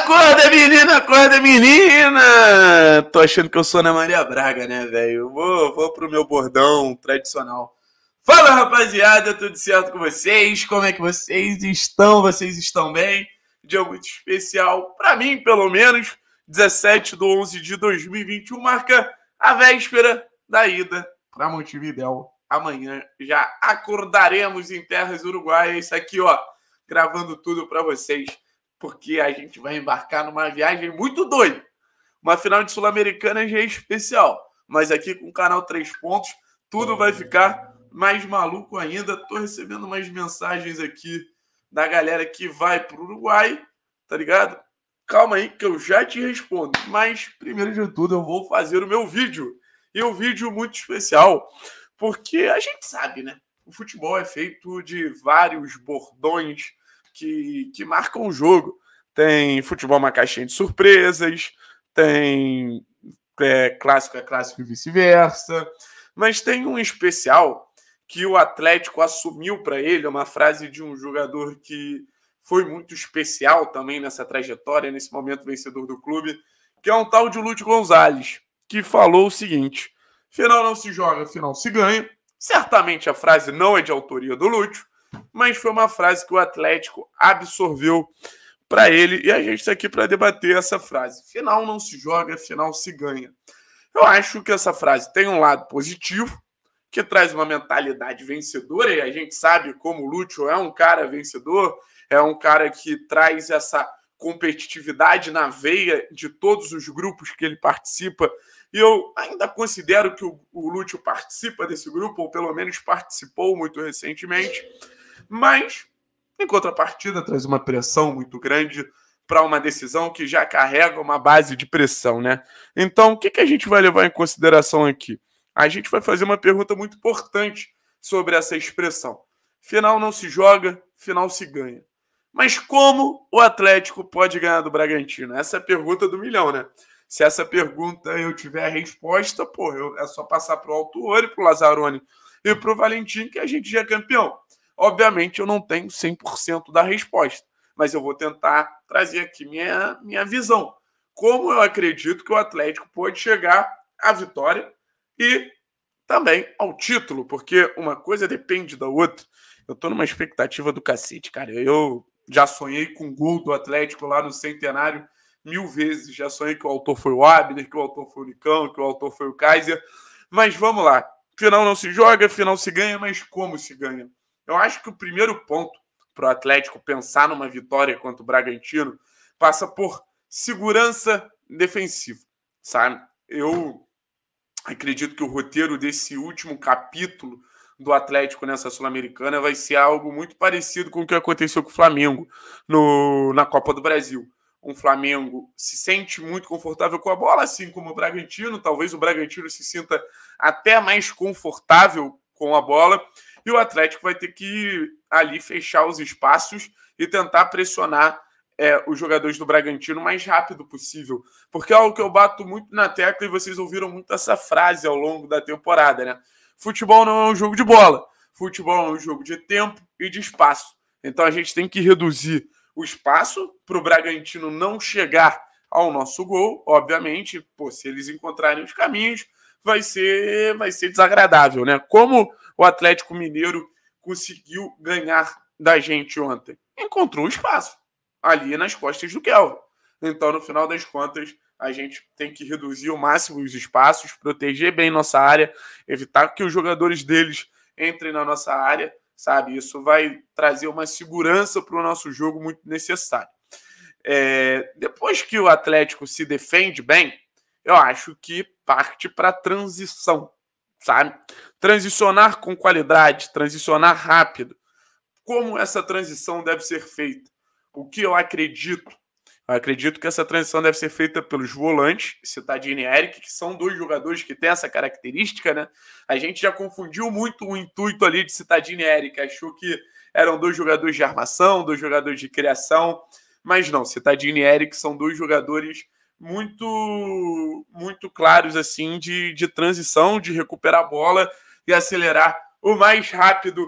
Acorda, menina, acorda, menina! Tô achando que eu sou Ana Maria Braga, né, velho? Vou, vou pro meu bordão tradicional. Fala, rapaziada, tudo certo com vocês? Como é que vocês estão? Vocês estão bem? Dia muito especial, para mim, pelo menos. 17 de 11 de 2021 marca a véspera da ida para Montevidéu. Amanhã já acordaremos em terras uruguaias. Aqui, ó, gravando tudo para vocês porque a gente vai embarcar numa viagem muito doida. Uma final de Sul-Americana já é especial, mas aqui com o canal Três Pontos, tudo vai ficar mais maluco ainda. Tô recebendo umas mensagens aqui da galera que vai para o Uruguai, tá ligado? Calma aí que eu já te respondo, mas primeiro de tudo eu vou fazer o meu vídeo. E um vídeo muito especial, porque a gente sabe, né? O futebol é feito de vários bordões, que, que marcam o jogo. Tem futebol uma caixinha de surpresas, tem é, clássico é clássico e vice-versa. Mas tem um especial que o Atlético assumiu para ele, uma frase de um jogador que foi muito especial também nessa trajetória, nesse momento vencedor do clube, que é um tal de Lúcio Gonzalez, que falou o seguinte: final não se joga, final se ganha. Certamente a frase não é de autoria do Lúcio, mas foi uma frase que o Atlético absorveu para ele e a gente está aqui para debater essa frase. Final não se joga, final se ganha. Eu acho que essa frase tem um lado positivo, que traz uma mentalidade vencedora, e a gente sabe como o Lúcio é um cara vencedor, é um cara que traz essa competitividade na veia de todos os grupos que ele participa. E eu ainda considero que o, o Lúcio participa desse grupo, ou pelo menos participou muito recentemente. Mas, em contrapartida, traz uma pressão muito grande para uma decisão que já carrega uma base de pressão, né? Então, o que, que a gente vai levar em consideração aqui? A gente vai fazer uma pergunta muito importante sobre essa expressão. Final não se joga, final se ganha. Mas como o Atlético pode ganhar do Bragantino? Essa é a pergunta do milhão, né? Se essa pergunta eu tiver a resposta, pô, é só passar pro Alto Ouro, pro Lazarone e pro Valentim que a gente já é campeão. Obviamente, eu não tenho 100% da resposta, mas eu vou tentar trazer aqui minha, minha visão. Como eu acredito que o Atlético pode chegar à vitória e também ao título, porque uma coisa depende da outra. Eu estou numa expectativa do cacete, cara. Eu já sonhei com gol do Atlético lá no centenário mil vezes. Já sonhei que o autor foi o Abner, que o autor foi o Nicão, que o autor foi o Kaiser. Mas vamos lá. Final não se joga, final se ganha, mas como se ganha? Eu acho que o primeiro ponto para o Atlético pensar numa vitória contra o Bragantino passa por segurança defensiva, sabe? Eu acredito que o roteiro desse último capítulo do Atlético nessa Sul-Americana vai ser algo muito parecido com o que aconteceu com o Flamengo no, na Copa do Brasil. Um Flamengo se sente muito confortável com a bola, assim como o Bragantino. Talvez o Bragantino se sinta até mais confortável com a bola, e o Atlético vai ter que ali fechar os espaços e tentar pressionar é, os jogadores do Bragantino o mais rápido possível. Porque é algo que eu bato muito na tecla e vocês ouviram muito essa frase ao longo da temporada, né? Futebol não é um jogo de bola, futebol é um jogo de tempo e de espaço. Então a gente tem que reduzir o espaço para o Bragantino não chegar ao nosso gol, obviamente, pô, se eles encontrarem os caminhos, vai ser vai ser desagradável, né? Como o Atlético Mineiro conseguiu ganhar da gente ontem? Encontrou espaço ali nas costas do Kelvin. Então, no final das contas, a gente tem que reduzir ao máximo os espaços, proteger bem nossa área, evitar que os jogadores deles entrem na nossa área, sabe? Isso vai trazer uma segurança para o nosso jogo muito necessário. É, depois que o Atlético se defende bem, eu acho que parte para a transição sabe? Transicionar com qualidade, transicionar rápido. Como essa transição deve ser feita? O que eu acredito? Eu acredito que essa transição deve ser feita pelos volantes, Citadini e Eric, que são dois jogadores que têm essa característica, né? A gente já confundiu muito o intuito ali de Citadini e Eric, achou que eram dois jogadores de armação, dois jogadores de criação, mas não, Citadini e Eric são dois jogadores muito muito claros assim de, de transição, de recuperar a bola e acelerar o mais rápido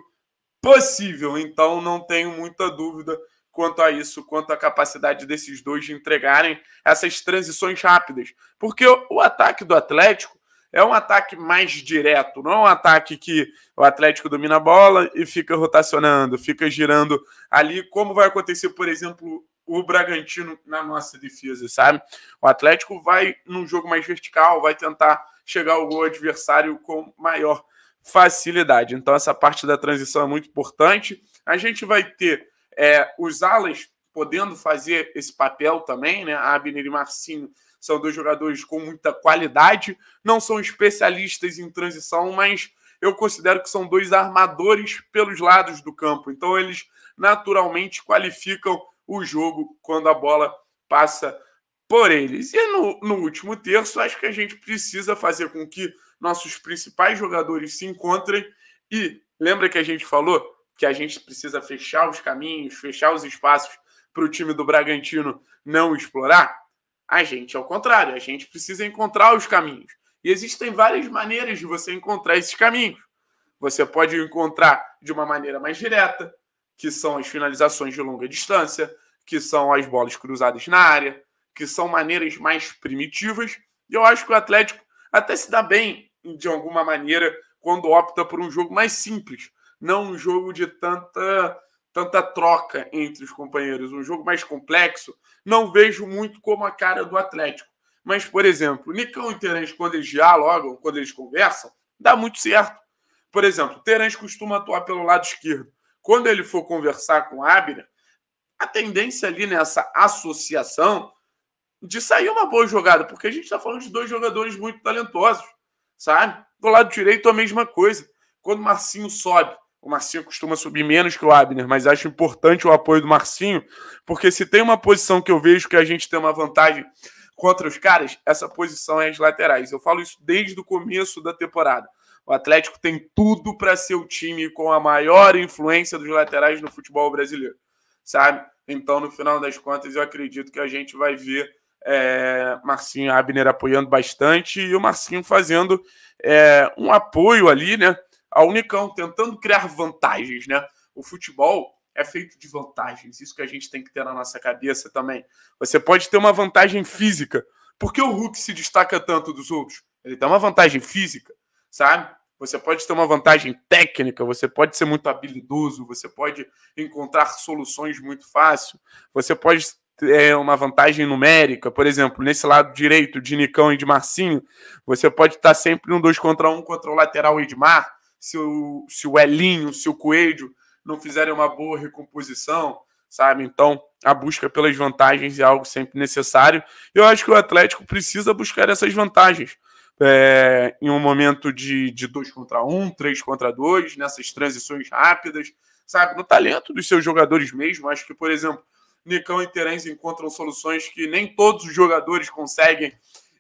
possível. Então não tenho muita dúvida quanto a isso, quanto à capacidade desses dois de entregarem essas transições rápidas. Porque o ataque do Atlético é um ataque mais direto, não é um ataque que o Atlético domina a bola e fica rotacionando, fica girando ali, como vai acontecer, por exemplo, o Bragantino na nossa defesa, sabe? O Atlético vai num jogo mais vertical, vai tentar chegar ao gol adversário com maior facilidade. Então, essa parte da transição é muito importante. A gente vai ter é, os alas podendo fazer esse papel também, né? Abner e Marcinho são dois jogadores com muita qualidade, não são especialistas em transição, mas eu considero que são dois armadores pelos lados do campo. Então, eles naturalmente qualificam o jogo quando a bola passa por eles. E no, no último terço, acho que a gente precisa fazer com que nossos principais jogadores se encontrem. E lembra que a gente falou que a gente precisa fechar os caminhos, fechar os espaços para o time do Bragantino não explorar? A gente, ao contrário, a gente precisa encontrar os caminhos. E existem várias maneiras de você encontrar esses caminhos. Você pode encontrar de uma maneira mais direta, que são as finalizações de longa distância, que são as bolas cruzadas na área, que são maneiras mais primitivas. E eu acho que o Atlético até se dá bem, de alguma maneira, quando opta por um jogo mais simples, não um jogo de tanta tanta troca entre os companheiros, um jogo mais complexo. Não vejo muito como a cara do Atlético. Mas, por exemplo, Nicão e Terence, quando eles dialogam, quando eles conversam, dá muito certo. Por exemplo, Terence costuma atuar pelo lado esquerdo. Quando ele for conversar com Abner, a tendência ali nessa associação de sair uma boa jogada, porque a gente está falando de dois jogadores muito talentosos, sabe? Do lado direito a mesma coisa. Quando o Marcinho sobe, o Marcinho costuma subir menos que o Abner, mas acho importante o apoio do Marcinho, porque se tem uma posição que eu vejo que a gente tem uma vantagem contra os caras, essa posição é as laterais. Eu falo isso desde o começo da temporada. O Atlético tem tudo para ser o time com a maior influência dos laterais no futebol brasileiro, sabe? Então, no final das contas, eu acredito que a gente vai ver é, Marcinho Abner apoiando bastante e o Marcinho fazendo é, um apoio ali, né? A Unicão, tentando criar vantagens, né? O futebol é feito de vantagens, isso que a gente tem que ter na nossa cabeça também. Você pode ter uma vantagem física. Por que o Hulk se destaca tanto dos outros? Ele tem uma vantagem física sabe? Você pode ter uma vantagem técnica, você pode ser muito habilidoso, você pode encontrar soluções muito fácil, você pode ter é, uma vantagem numérica, por exemplo, nesse lado direito de Nicão e de Marcinho, você pode estar sempre um dois contra um contra o lateral Edmar, se o, se o Elinho, se o Coelho não fizerem uma boa recomposição, sabe? Então, a busca pelas vantagens é algo sempre necessário. Eu acho que o Atlético precisa buscar essas vantagens é, em um momento de, de dois contra um, três contra dois, nessas transições rápidas, sabe? No talento dos seus jogadores mesmo. Acho que, por exemplo, Nicão e Terence encontram soluções que nem todos os jogadores conseguem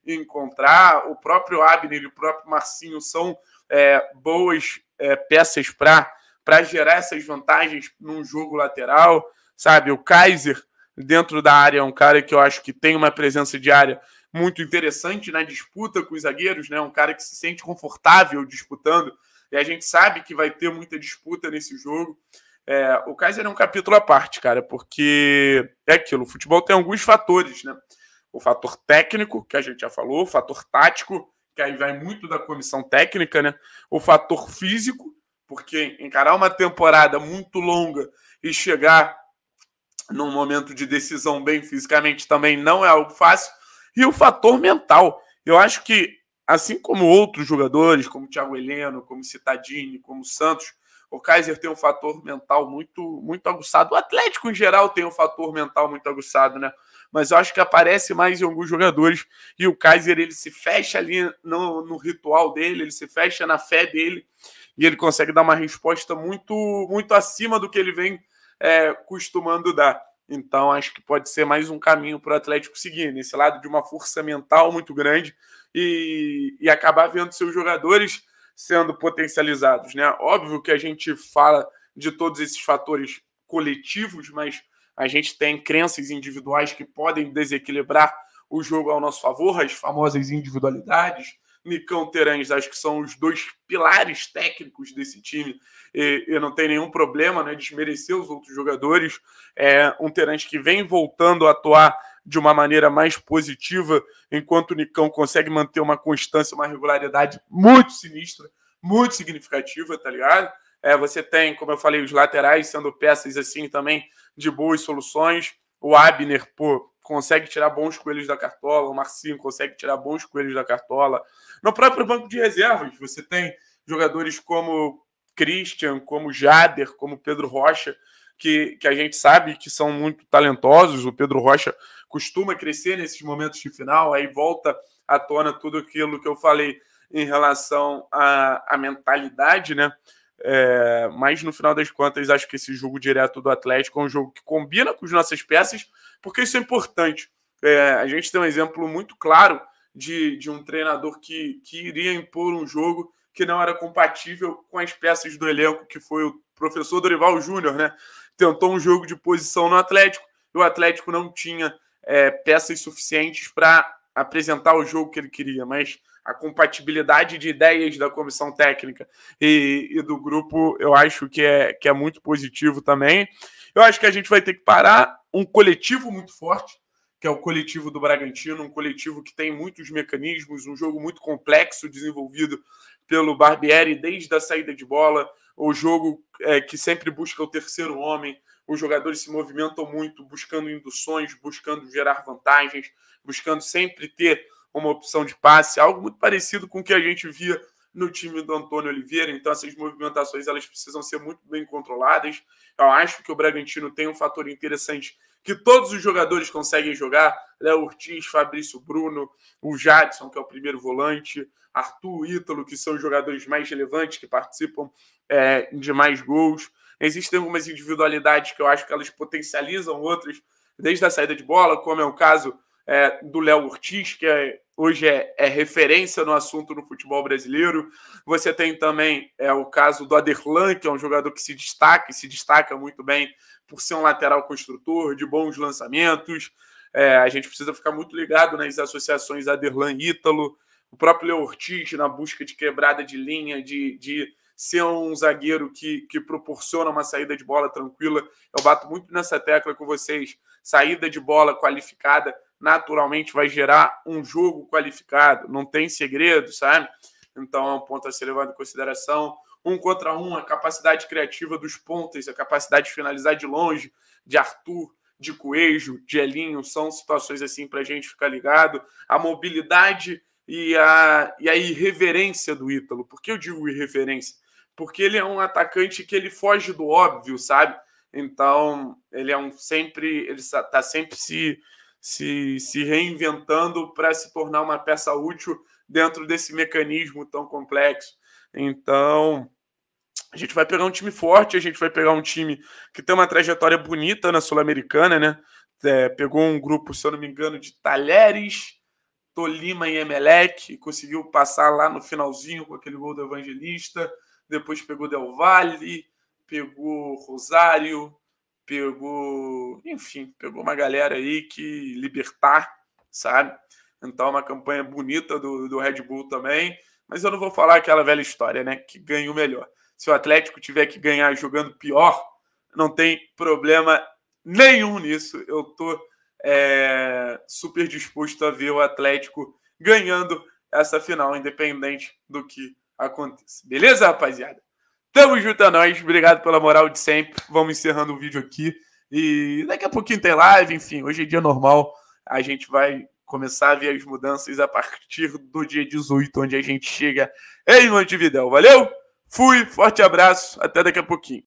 encontrar. O próprio Abner e o próprio Marcinho são é, boas é, peças para gerar essas vantagens num jogo lateral, sabe? O Kaiser dentro da área é um cara que eu acho que tem uma presença de área muito interessante na né, disputa com os zagueiros, né? Um cara que se sente confortável disputando. E a gente sabe que vai ter muita disputa nesse jogo. É, o Kaiser é um capítulo à parte, cara, porque é aquilo. O futebol tem alguns fatores, né? O fator técnico, que a gente já falou, o fator tático, que aí vai muito da comissão técnica, né? O fator físico, porque encarar uma temporada muito longa e chegar num momento de decisão bem fisicamente também não é algo fácil e o fator mental. Eu acho que, assim como outros jogadores, como Thiago Heleno, como Citadini, como Santos, o Kaiser tem um fator mental muito muito aguçado. O Atlético, em geral, tem um fator mental muito aguçado, né? Mas eu acho que aparece mais em alguns jogadores. E o Kaiser, ele se fecha ali no, no ritual dele, ele se fecha na fé dele. E ele consegue dar uma resposta muito, muito acima do que ele vem é, costumando dar. Então, acho que pode ser mais um caminho para o Atlético seguir, nesse lado de uma força mental muito grande e, e acabar vendo seus jogadores sendo potencializados. Né? Óbvio que a gente fala de todos esses fatores coletivos, mas a gente tem crenças individuais que podem desequilibrar o jogo ao nosso favor, as famosas individualidades, Nicão Terães, acho que são os dois pilares técnicos desse time, e, e não tem nenhum problema, né? Desmerecer os outros jogadores. É um Terães que vem voltando a atuar de uma maneira mais positiva, enquanto o Nicão consegue manter uma constância, uma regularidade muito sinistra, muito significativa, tá ligado? É, você tem, como eu falei, os laterais sendo peças assim também de boas soluções. O Abner, pô, consegue tirar bons coelhos da cartola, o Marcinho consegue tirar bons coelhos da cartola. No próprio banco de reservas, você tem jogadores como Christian, como Jader, como Pedro Rocha, que, que a gente sabe que são muito talentosos. O Pedro Rocha costuma crescer nesses momentos de final, aí volta à tona tudo aquilo que eu falei em relação à, à mentalidade, né? É, mas no final das contas, acho que esse jogo direto do Atlético é um jogo que combina com as nossas peças, porque isso é importante. É, a gente tem um exemplo muito claro de, de um treinador que, que iria impor um jogo que não era compatível com as peças do elenco, que foi o professor Dorival Júnior, né? Tentou um jogo de posição no Atlético e o Atlético não tinha é, peças suficientes para apresentar o jogo que ele queria, mas a compatibilidade de ideias da comissão técnica e, e, do grupo eu acho que é, que é muito positivo também. Eu acho que a gente vai ter que parar um coletivo muito forte, que é o coletivo do Bragantino, um coletivo que tem muitos mecanismos, um jogo muito complexo desenvolvido pelo Barbieri desde a saída de bola, o jogo é, que sempre busca o terceiro homem, os jogadores se movimentam muito, buscando induções, buscando gerar vantagens, buscando sempre ter uma opção de passe, algo muito parecido com o que a gente via no time do Antônio Oliveira. Então essas movimentações elas precisam ser muito bem controladas. Eu acho que o Bragantino tem um fator interessante que todos os jogadores conseguem jogar. Léo né? Ortiz, Fabrício Bruno, o Jadson, que é o primeiro volante, Arthur Ítalo, que são os jogadores mais relevantes, que participam é, de mais gols. Existem algumas individualidades que eu acho que elas potencializam outras, desde a saída de bola, como é o caso é, do Léo Ortiz, que é, hoje é, é, referência no assunto no futebol brasileiro. Você tem também é, o caso do Aderlan, que é um jogador que se destaca e se destaca muito bem por ser um lateral construtor, de bons lançamentos. É, a gente precisa ficar muito ligado nas associações Aderlan Ítalo, o próprio Leo Ortiz na busca de quebrada de linha, de, de ser é um zagueiro que, que proporciona uma saída de bola tranquila. Eu bato muito nessa tecla com vocês. Saída de bola qualificada naturalmente vai gerar um jogo qualificado, não tem segredo, sabe? Então é um ponto a ser levado em consideração. Um contra um, a capacidade criativa dos pontos, a capacidade de finalizar de longe, de Arthur, de Coelho, de Elinho, são situações assim para a gente ficar ligado. A mobilidade e a, e a irreverência do Ítalo. Por que eu digo irreverência? Porque ele é um atacante que ele foge do óbvio, sabe? Então, ele é um sempre. Ele está sempre se, se, se reinventando para se tornar uma peça útil dentro desse mecanismo tão complexo. Então, a gente vai pegar um time forte, a gente vai pegar um time que tem uma trajetória bonita na Sul-Americana, né? É, pegou um grupo, se eu não me engano, de Talheres, Tolima e Emelec, conseguiu passar lá no finalzinho com aquele gol do Evangelista, depois pegou Del Valle, pegou Rosário, pegou, enfim, pegou uma galera aí que libertar, sabe? Então, uma campanha bonita do, do Red Bull também, mas eu não vou falar aquela velha história, né? Que ganhou melhor. Se o Atlético tiver que ganhar jogando pior, não tem problema nenhum nisso. Eu tô é, super disposto a ver o Atlético ganhando essa final, independente do que aconteça. Beleza, rapaziada? Tamo junto a é nós, obrigado pela moral de sempre. Vamos encerrando o vídeo aqui. E daqui a pouquinho tem live, enfim, hoje é dia normal. A gente vai começar a ver as mudanças a partir do dia 18, onde a gente chega em Montevidéu. Valeu? Fui, forte abraço, até daqui a pouquinho.